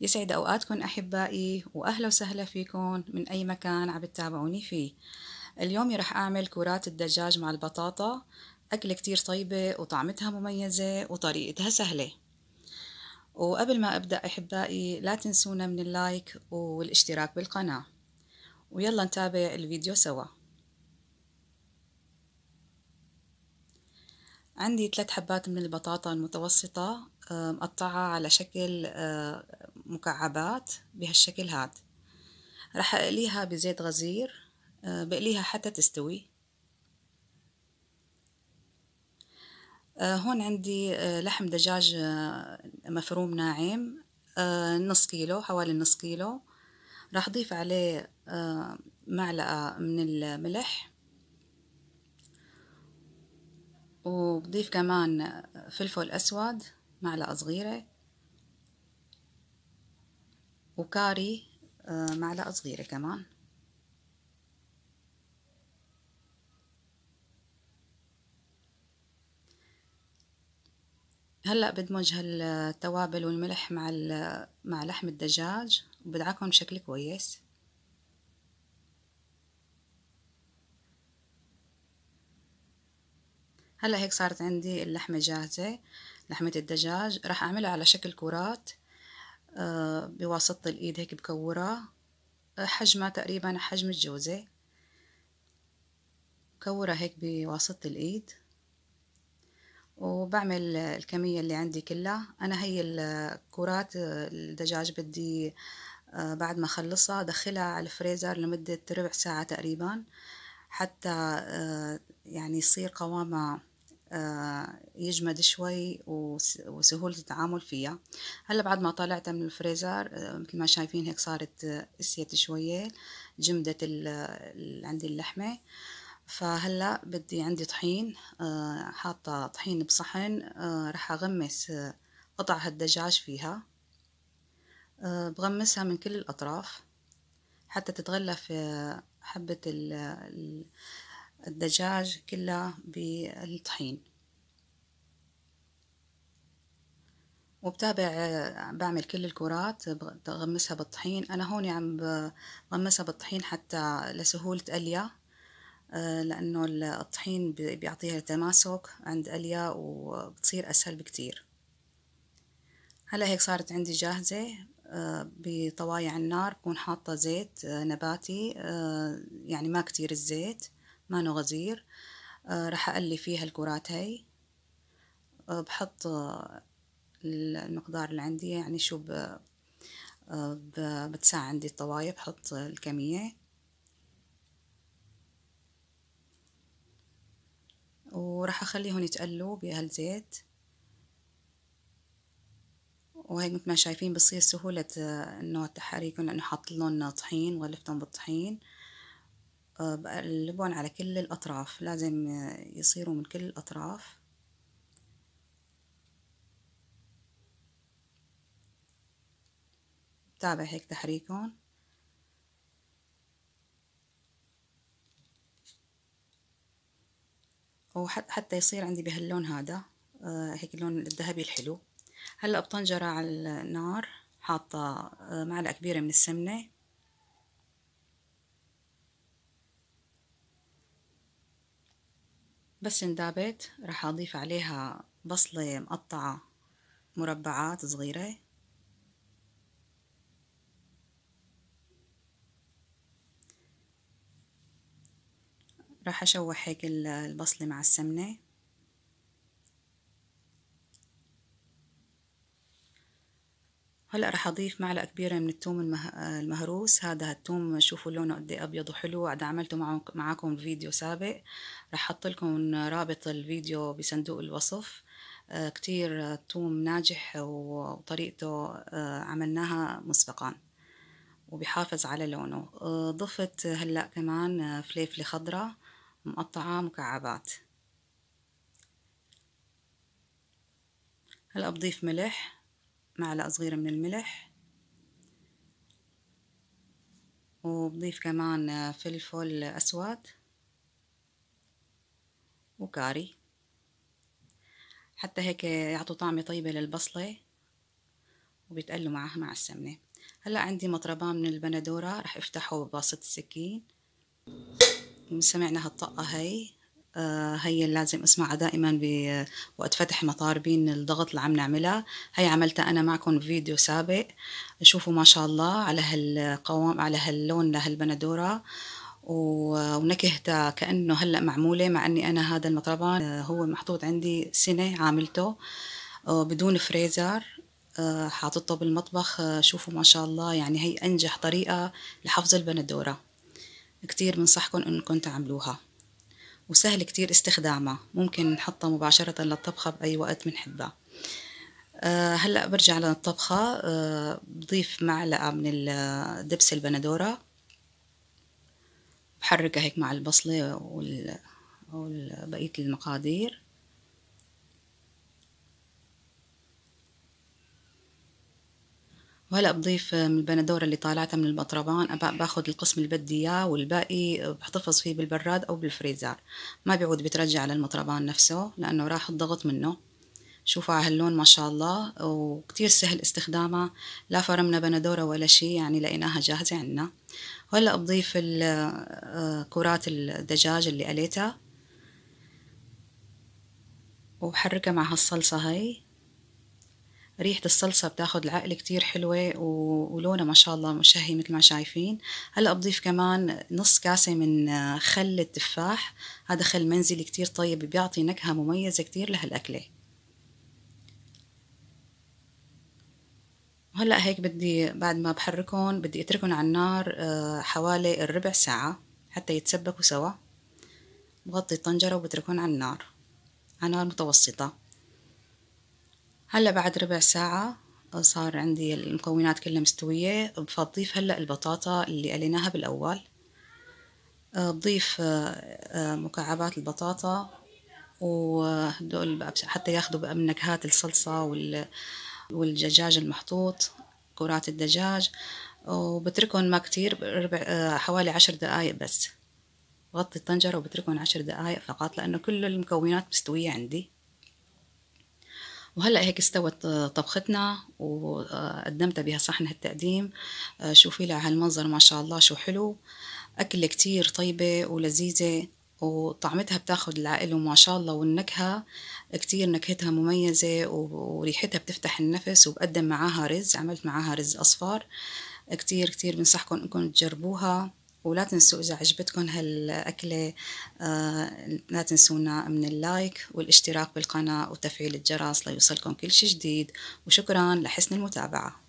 يسعد أوقاتكم أحبائي وأهلا وسهلا فيكم من أي مكان عم تتابعوني فيه اليوم رح أعمل كرات الدجاج مع البطاطا أكلة كتير طيبة وطعمتها مميزة وطريقتها سهلة وقبل ما أبدأ أحبائي لا تنسونا من اللايك والاشتراك بالقناة ويلا نتابع الفيديو سوا عندي ثلاث حبات من البطاطا المتوسطة مقطعة على شكل مكعبات بهالشكل هاد راح اقليها بزيت غزير آه، بقليها حتى تستوي آه، هون عندي آه، لحم دجاج مفروم ناعم نص كيلو حوالي نص كيلو راح اضيف عليه معلقة من الملح وبضيف كمان فلفل اسود معلقة صغيرة وكاري آه، معلقة صغيرة كمان هلا بدمج هالتوابل والملح مع مع لحم الدجاج وبدعكهم بشكل كويس هلا هيك صارت عندي اللحمة جاهزة لحمة الدجاج راح أعملها على شكل كرات آه، بواسطة الإيد هيك بكورة آه، حجمها تقريبا حجم الجوزة بكورها هيك بواسطة الإيد وبعمل الكمية اللي عندي كلها أنا هي الكرات آه، الدجاج بدي بعد ما خلصها دخلها على الفريزر لمدة ربع ساعة تقريبا حتى يعني يصير قوامها آه، يجمد شوي وسهولة التعامل فيها هلا بعد ما طلعتها من الفريزر آه، مثل ما شايفين هيك صارت آه، اسيت شوية جمدت عندي اللحمة فهلا بدي عندي طحين حاطة طحين بصحن رح أغمس قطع هالدجاج فيها بغمسها من كل الأطراف حتى تتغلف حبة الدجاج كله بالطحين وبتابع بعمل كل الكرات بغمسها بالطحين أنا هون عم يعني بغمسها بالطحين حتى لسهولة اليا آه، لأنه الطحين بيعطيها تماسك عند اليا وبتصير أسهل بكتير هلا هيك صارت عندي جاهزة آه، بطوايع النار بكون حاطة زيت آه، نباتي يعني ما كتير الزيت مانو غزير آه، راح أقلي فيها الكرات هاي آه، بحط آه، المقدار اللي عندي يعني شو ب... بتساع عندي الطواية بحط الكمية وراح أخليهم يتقلوا بهالزيت وهيك مثل ما شايفين بصير سهولة انه تحريكهم لانه حاط لهم طحين وغلفتهم بالطحين بقلبهم على كل الأطراف لازم يصيروا من كل الأطراف تابع هيك تحريكهم وحتى يصير عندي بهاللون هذا آه، هيك اللون الذهبي الحلو هلا بطنجرة على النار حاطة آه، معلقة كبيرة من السمنة بس اندابت راح أضيف عليها بصلة مقطعة مربعات صغيرة راح أشوح هيك البصلة مع السمنة هلا رح اضيف معلقه كبيره من الثوم المه... آه، المهروس هذا الثوم شوفوا لونه قد إيه ابيض وحلو قد عملته مع... معاكم فيديو سابق رح احط لكم رابط الفيديو بصندوق الوصف آه كتير ثوم ناجح وطريقته آه عملناها مسبقا وبيحافظ على لونه آه ضفت هلا كمان آه، فليفله خضراء مقطعه مكعبات هلا بضيف ملح معلقة صغيرة من الملح وبضيف كمان فلفل أسود وكاري حتى هيك يعطوا طعمة طيبة للبصلة وبيتقلوا معها مع السمنة هلا عندي مطربان من البندورة رح افتحه بواسطة السكين سمعنا هالطقة هاي آه، هي لازم اسمعها دائما وقت فتح مطاربين الضغط اللي عم نعملها هي عملتها انا معكم فيديو سابق شوفوا ما شاء الله على هالقوام على هاللون لهالبندوره ونكهتها كأنه هلأ معمولة مع أني أنا هذا المطربان آه، هو محطوط عندي سنة عاملته آه، بدون فريزر حاططه بالمطبخ شوفوا ما شاء الله يعني هي أنجح طريقة لحفظ البندورة كتير بنصحكم أنكم تعملوها وسهل كتير استخدامها ممكن نحطها مباشرة للطبخة بأي وقت بنحبها آه، هلأ برجع للطبخة آه، بضيف معلقة من دبس البندورة بحركها هيك مع البصلة وبقية المقادير وهلا بضيف من البندوره اللي طالعتها من المطربان باخذ القسم اللي بدي اياه والباقي بحتفظ فيه بالبراد او بالفريزر ما بيعود بترجع للمطربان نفسه لانه راح الضغط منه شوفوا على هاللون ما شاء الله وكتير سهل استخدامها لا فرمنا بندوره ولا شيء يعني لقيناها جاهزه عندنا وهلا بضيف آه، كرات الدجاج اللي قليتها وبحركها مع هالصلصه هاي ريحة الصلصة بتاخد العقل كتير حلوة ولونها ما شاء الله مشهي مثل ما شايفين هلا بضيف كمان نص كاسة من آه، خل التفاح هذا خل منزلي كتير طيب بيعطي نكهة مميزة كتير لهالأكلة هلا هيك بدي بعد ما بحركهم بدي اتركهم على النار آه، حوالي الربع ساعة حتى يتسبكوا سوا بغطي الطنجرة وبتركهم على النار على نار متوسطة هلا بعد ربع ساعة آه، صار عندي المكونات كلها مستوية بضيف هلا البطاطا اللي قليناها بالأول آه، بضيف آه، مكعبات البطاطا ودول حتى ياخذوا من نكهات الصلصة والدجاج المحطوط كرات الدجاج وبتركهم ما كتير ربع حوالي عشر دقايق بس بغطي الطنجرة وبتركهم عشر دقايق فقط لأنه كل المكونات مستوية عندي وهلا هيك استوت طبختنا وقدمتها بها صحن التقديم آه، شوفي لها هالمنظر ما شاء الله شو حلو أكلة كتير طيبة ولذيذة وطعمتها بتاخد العقل وما شاء الله والنكهة كتير نكهتها مميزة وريحتها بتفتح النفس وبقدم معاها رز عملت معاها رز أصفار كتير كتير بنصحكم انكم تجربوها ولا تنسوا إذا عجبتكم هالأكلة آه، لا تنسونا من اللايك والاشتراك بالقناة وتفعيل الجرس ليوصلكم كل شيء جديد وشكرا لحسن المتابعة